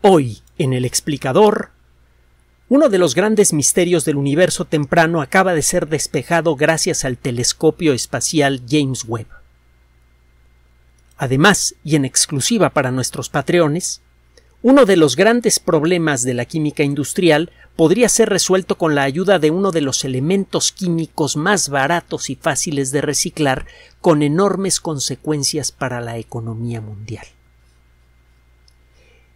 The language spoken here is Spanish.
Hoy, en el explicador, uno de los grandes misterios del universo temprano acaba de ser despejado gracias al telescopio espacial James Webb. Además, y en exclusiva para nuestros patreones, uno de los grandes problemas de la química industrial podría ser resuelto con la ayuda de uno de los elementos químicos más baratos y fáciles de reciclar, con enormes consecuencias para la economía mundial.